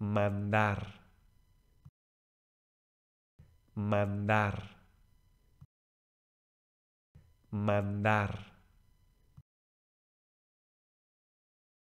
mandar mandar mandar